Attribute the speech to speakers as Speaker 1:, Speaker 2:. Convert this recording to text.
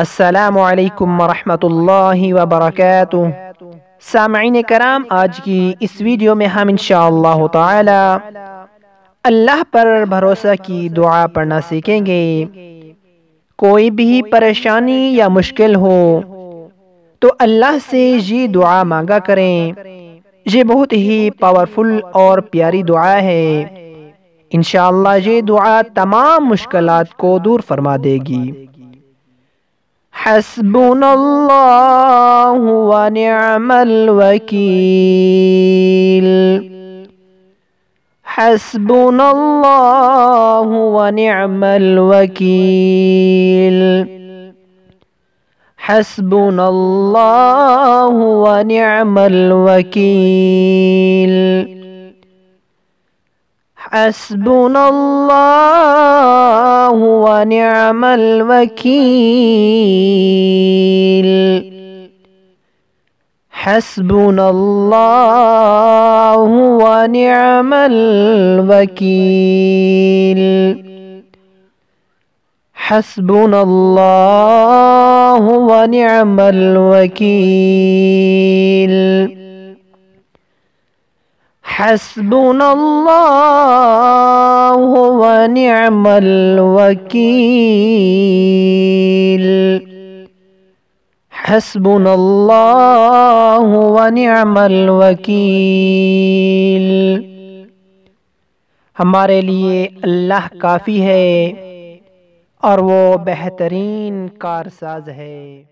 Speaker 1: السلام علیکم ورحمۃ اللہ وبرکاتہ سامعین کرام آج کی اس ویڈیو میں ہم انشاءاللہ تعالی اللہ پر بھروسہ کی دعا پڑھنا سیکھیں گے کوئی بھی پریشانی یا مشکل ہو تو اللہ سے یہ دعا مانگا کریں یہ بہت ہی پاورفل اور پیاری دعا ہے انشاءاللہ یہ دعا تمام مشکلات کو دور فرما دے گی حسبنا الله ونعم الوكيل حسبنا الله ونعم الوكيل حسبنا الله ونعم الوكيل حسبنا الله ونعم الوكيل حسبنا الله ونعم الوكيل حسبنا الله ونعم الوكيل حسبنا اللہ ونعم الوکیل حسبنا اللہ ونعم الوکیل ہمارے لیے اللہ کافی ہے اور وہ بہترین کارساز ہے